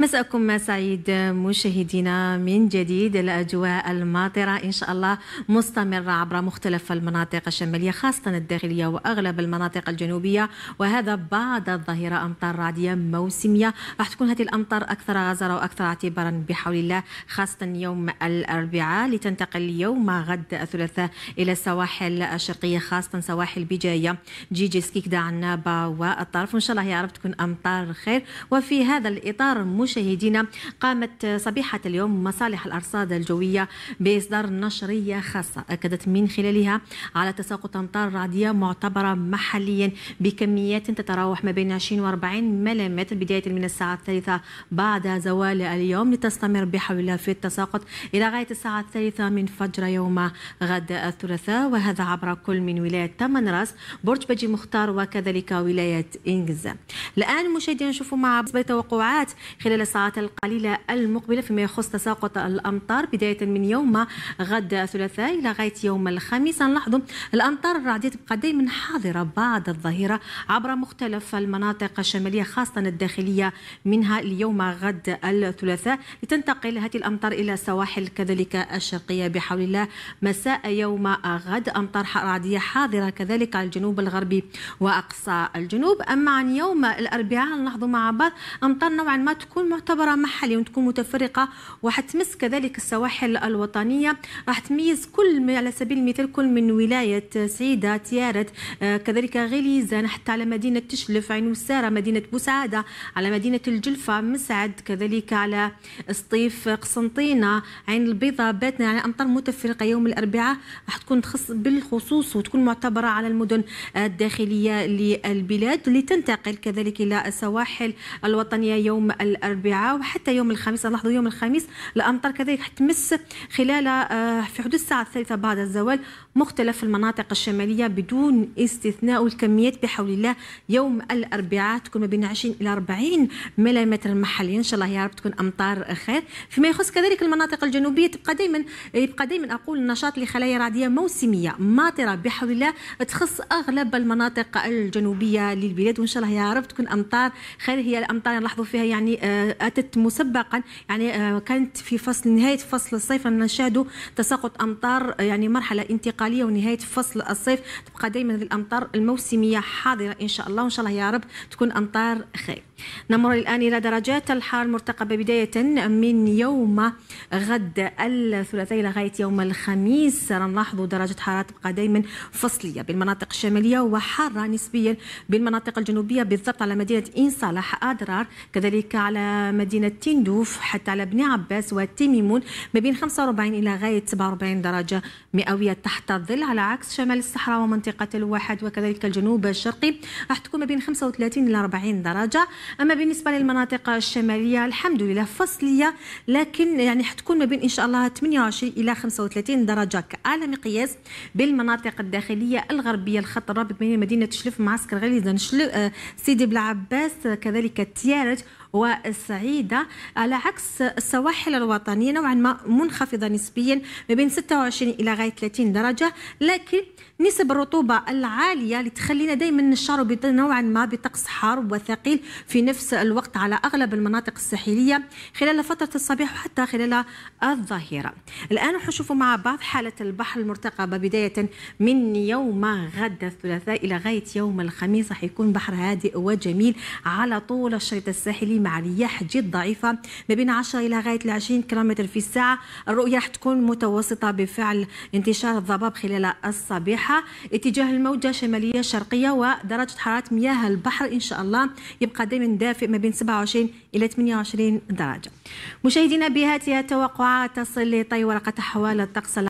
مساءكم سعيد مشاهدينا من جديد الاجواء الماطره ان شاء الله مستمره عبر مختلف المناطق الشماليه خاصه الداخليه واغلب المناطق الجنوبيه وهذا بعد الظهيره امطار رعديه موسميه راح تكون هذه الامطار اكثر غزاره واكثر اعتبارا بحول الله خاصه يوم الاربعاء لتنتقل يوم غد الثلاثاء الى السواحل الشرقيه خاصه سواحل بجايه جيجي سكيكدا عنابه والطرف وان شاء الله يا رب تكون امطار خير وفي هذا الاطار مشاهدينا قامت صبيحة اليوم مصالح الأرصاد الجوية بإصدار نشرية خاصة أكدت من خلالها على تساقط أمطار رعدية معتبرة محليا بكميات تتراوح ما بين 20 و 40 ملم بداية من الساعة الثالثة بعد زوال اليوم لتستمر بحول في التساقط إلى غاية الساعة الثالثة من فجر يوم غد الثلاثاء وهذا عبر كل من ولاية تمن راس برج بجي مختار وكذلك ولاية إنجز الآن مشاهدينا نشوفوا مع توقعات خلال خلال الساعات القليلة المقبلة فيما يخص تساقط الأمطار بداية من يوم غد الثلاثاء إلى غاية يوم الخميس سنلاحظ الأمطار الرعدية تبقى دائما حاضرة بعد الظهيرة عبر مختلف المناطق الشمالية خاصة الداخلية منها اليوم غد الثلاثاء لتنتقل هذه الأمطار إلى السواحل كذلك الشرقية بحول الله مساء يوم غد أمطار رعدية حاضرة كذلك على الجنوب الغربي وأقصى الجنوب أما عن يوم الأربعاء نلاحظ مع بعض أمطار نوعا ما تكون تكون معتبرة محلي وتكون متفرقة وحتمس كذلك السواحل الوطنية راح تميز كل على سبيل المثال كل من ولاية سعيدة تيارت آه، كذلك غليزان حتى على مدينة تشلف عين وسارة مدينة بوسعادة على مدينة الجلفة مسعد كذلك على سطيف آه، قسنطينة عين البيضاء باتنا على يعني أمطار متفرقة يوم الأربعاء راح تكون تخص بالخصوص وتكون معتبرة على المدن الداخلية للبلاد اللي تنتقل كذلك إلى السواحل الوطنية يوم الأربعاء الاربعاء وحتى يوم الخميس لاحظوا يوم الخميس الامطار كذلك تمس خلال آه، في حدود الساعه الثالثه بعد الزوال مختلف المناطق الشماليه بدون استثناء والكميات بحول الله يوم الاربعاء تكون ما بين 20 الى 40 ملم محليا ان شاء الله يا رب تكون امطار خير فيما يخص كذلك المناطق الجنوبيه تبقى دائما يبقى دائما اقول نشاط لخلايا رعديه موسميه ماطره بحول الله تخص اغلب المناطق الجنوبيه للبلاد وان شاء الله يا رب تكون امطار خير هي الامطار نلاحظوا فيها يعني آه، أتت مسبقا يعني آه، كانت في فصل نهاية فصل الصيف نشاهد تساقط أمطار يعني مرحلة انتقالية ونهاية فصل الصيف تبقى دائما الأمطار الموسمية حاضرة إن شاء الله وإن شاء الله يا رب تكون أمطار خير نمر الآن إلى درجات الحرارة المرتقبة بداية من يوم غد الثلاثاء إلى غاية يوم الخميس سنلاحظ درجة حرارة تبقى دائما فصلية بالمناطق الشمالية وحارة نسبيا بالمناطق الجنوبية بالضبط على مدينة إنصالح أدرار كذلك على مدينة تندوف حتى على بني عباس وتيميمون ما بين 45 إلى غاية 47 درجة مئوية تحت الظل على عكس شمال الصحراء ومنطقة الواحد وكذلك الجنوب الشرقي راح تكون ما بين 35 إلى 40 درجة أما بالنسبة للمناطق الشمالية الحمد لله فصلية لكن يعني حتكون ما بين إن شاء الله 28 إلى 35 درجة كأعلى مقياس بالمناطق الداخلية الغربية الخط الرابط بين مدينة شلف معسكر غليزة آه، سيدي بلعباس كذلك تيارت والسعيدة على عكس السواحل الوطنية نوعا ما منخفضة نسبيا ما بين 26 إلى غاية 30 درجة لكن نسب الرطوبة العالية اللي تخلينا دائما نشعر نوعا ما بطقس حار وثقيل في نفس الوقت على أغلب المناطق الساحلية خلال فترة الصباح وحتى خلال الظهيرة الآن نشوف مع بعض حالة البحر المرتقبة بداية من يوم غد الثلاثاء إلى غاية يوم الخميس راح يكون بحر هادئ وجميل على طول الشريط الساحلي مع رياح جد ضعيفة ما بين 10 إلى غاية 20 كم في الساعة الرؤية راح تكون متوسطة بفعل انتشار الضباب خلال الصبيحة اتجاه الموجة شمالية شرقية ودرجة حرارة مياه البحر إن شاء الله يبقى دائما دافئ ما بين 27 إلى 28 درجة مشاهدينا بهذه التوقعات تصل لطي ورقة أحوال الطقس